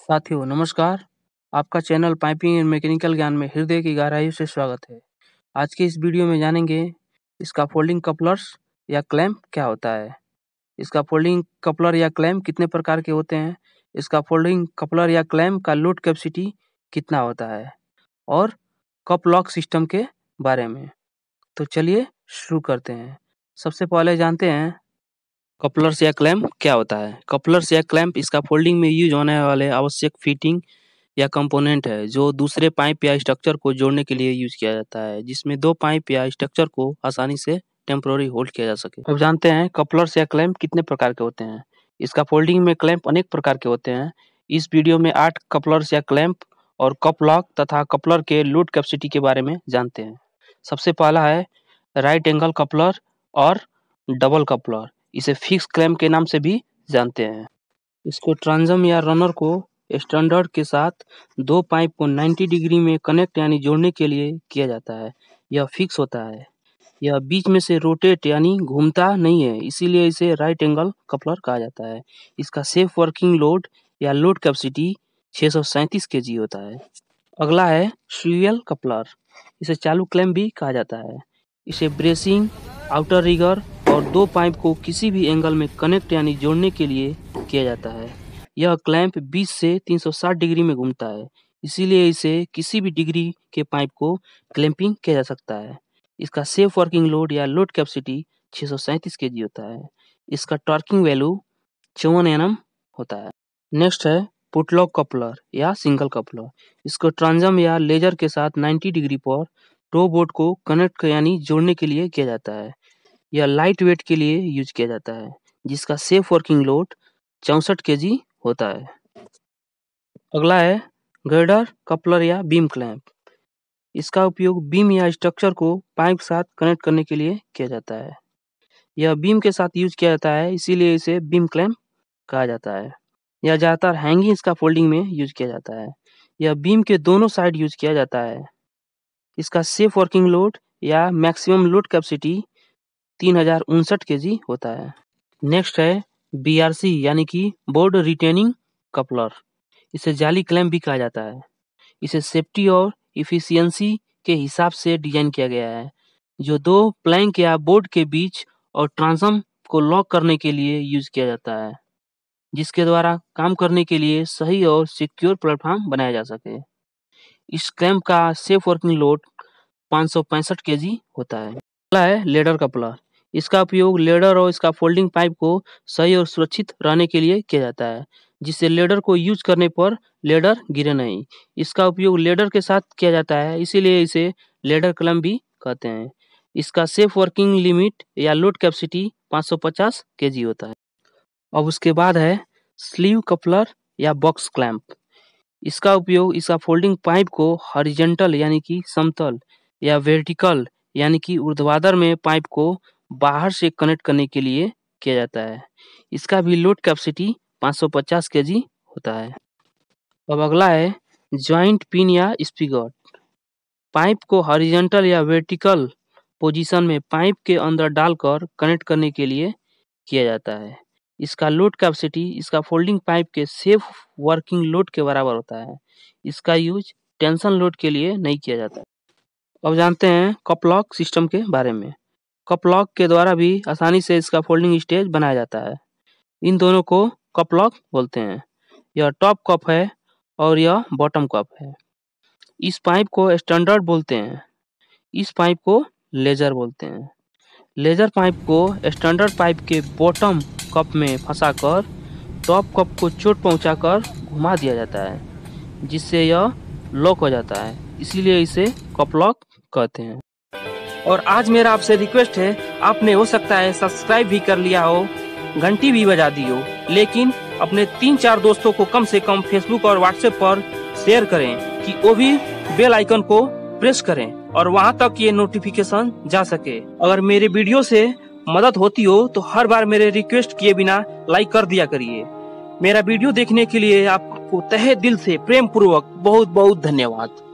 साथियों नमस्कार आपका चैनल पाइपिंग एंड मैकेनिकल ज्ञान में हृदय की गहराइयों से स्वागत है आज के इस वीडियो में जानेंगे इसका फोल्डिंग कपलर्स या क्लैम्प क्या होता है इसका फोल्डिंग कपलर या क्लैम्प कितने प्रकार के होते हैं इसका फोल्डिंग कपलर या क्लैम्प का लोड कैपेसिटी कितना होता है और कप लॉक सिस्टम के बारे में तो चलिए शुरू करते हैं सबसे पहले जानते हैं कपलर्स या क्लैम्प क्या होता है कपलर्स या क्लैम्प इसका फोल्डिंग में यूज होने वाले आवश्यक फिटिंग या कंपोनेंट है जो दूसरे पाइप या स्ट्रक्चर को जोड़ने के लिए यूज किया जाता है जिसमें दो पाइप या स्ट्रक्चर को आसानी से टेम्प्रोरी होल्ड किया जा सके अब जानते हैं कपलर्स या क्लैम्प कितने प्रकार के होते हैं इसका फोल्डिंग में क्लैम्प अनेक प्रकार के होते हैं इस वीडियो में आठ कपलर्स या क्लैम्प और कपलॉक तथा कपलर के लोड कैपेसिटी के बारे में जानते हैं सबसे पहला है राइट एंगल कपलर और डबल कपलर इसे फिक्स क्लैम के नाम से भी जानते हैं इसको ट्रांजम या रनर को स्टैंडर्ड के साथ दो पाइप को 90 डिग्री में कनेक्ट यानी जोड़ने के लिए किया जाता है यह फिक्स होता है यह बीच में से रोटेट यानी घूमता नहीं है इसीलिए इसे राइट एंगल कपलर कहा जाता है इसका सेफ वर्किंग लोड या लोड कैपेसिटी छः सौ सैंतीस जी होता है अगला है स्वीयल कपलर इसे चालू क्लैम भी कहा जाता है इसे ब्रेसिंग आउटर रिगर और दो पाइप को किसी भी एंगल में कनेक्ट यानी जोड़ने के लिए किया जाता है यह क्लैंप 20 से 360 डिग्री में घूमता है इसीलिए इसे किसी भी डिग्री के पाइप को क्लैंपिंग किया जा सकता है इसका सेफ वर्किंग लोड या लोड कैपेसिटी छः सौ जी होता है इसका टॉर्किंग वैल्यू चौवन एम होता है नेक्स्ट है पुटलॉक कपलर या सिंगल कपलर इसको ट्रांजम या लेजर के साथ 90 डिग्री पर टो बोर्ड को कनेक्ट यानी जोड़ने के लिए किया जाता है यह लाइट वेट के लिए यूज किया जाता है जिसका सेफ वर्किंग लोड चौंसठ के होता है अगला है गर्डर कपलर या बीम क्लैंप इसका उपयोग बीम या स्ट्रक्चर को पाइप साथ कनेक्ट करने के लिए किया जाता है यह बीम के साथ यूज किया जाता है इसीलिए इसे बीम क्लैम्प कहा जाता है यह ज़्यादातर हैंगिंग इसका फोल्डिंग में यूज किया जाता है यह बीम के दोनों साइड यूज किया जाता है इसका सेफ वर्किंग लोड या मैक्सिमम लोड कैपेसिटी तीन हजार उनसठ जी होता है नेक्स्ट है बी.आर.सी. यानी कि बोर्ड रिटेनिंग कपलर इसे जाली क्लैम भी कहा जाता है इसे सेफ्टी और इफिशियंसी के हिसाब से डिजाइन किया गया है जो दो प्लैंक या बोर्ड के बीच और ट्रांसम को लॉक करने के लिए यूज किया जाता है जिसके द्वारा काम करने के लिए सही और सिक्योर प्लेटफॉर्म बनाया जा सके इस क्लैम्प का सेफ वर्किंग लोड पाँच सौ पैंसठ के जी होता है अगला है लेडर कपलर इसका उपयोग लेडर और इसका फोल्डिंग पाइप को सही और सुरक्षित रहने के लिए किया जाता है जिससे लेडर को यूज करने पर लेडर गिरे नहीं इसका उपयोग लेडर के साथ किया जाता है इसीलिए इसे लेडर कलम भी कहते हैं इसका सेफ वर्किंग लिमिट या लोड कैपेसिटी 550 केजी होता है अब उसके बाद है स्लीव कपलर या बॉक्स क्लैम्प इसका उपयोग इसका फोल्डिंग पाइप को हॉरिजेंटल यानी कि समतल या वर्टिकल यानी कि ऊर्ध्वाधर में पाइप को बाहर से कनेक्ट करने के लिए किया जाता है इसका भी लोड कैपेसिटी 550 केजी होता है अब अगला है ज्वाइंट पिन या स्पीकर पाइप को हॉरिजेंटल या वर्टिकल पोजीशन में पाइप के अंदर डालकर कनेक्ट करने के लिए किया जाता है इसका लोड कैपेसिटी इसका फोल्डिंग पाइप के सेफ वर्किंग लोड के बराबर होता है इसका यूज टेंशन लोड के लिए नहीं किया जाता अब जानते हैं कपलॉक सिस्टम के बारे में कपलॉक के द्वारा भी आसानी से इसका फोल्डिंग स्टेज बनाया जाता है इन दोनों को कपलॉक बोलते हैं यह टॉप कप है और यह बॉटम कप है इस पाइप को स्टैंडर्ड बोलते हैं इस पाइप को लेजर बोलते हैं लेजर पाइप को स्टैंडर्ड पाइप के बॉटम कप में फंसाकर टॉप कप को चोट पहुंचाकर घुमा दिया जाता है जिससे यह लॉक हो जाता है इसीलिए इसे कपलॉक कहते हैं और आज मेरा आपसे रिक्वेस्ट है आपने हो सकता है सब्सक्राइब भी कर लिया हो घंटी भी बजा दी हो लेकिन अपने तीन चार दोस्तों को कम से कम फेसबुक और व्हाट्सएप पर शेयर करें कि वो भी बेल आइकन को प्रेस करें और वहाँ तक ये नोटिफिकेशन जा सके अगर मेरे वीडियो से मदद होती हो तो हर बार मेरे रिक्वेस्ट किए बिना लाइक कर दिया करिए मेरा वीडियो देखने के लिए आपको तहे दिल से प्रेम पूर्वक बहुत बहुत धन्यवाद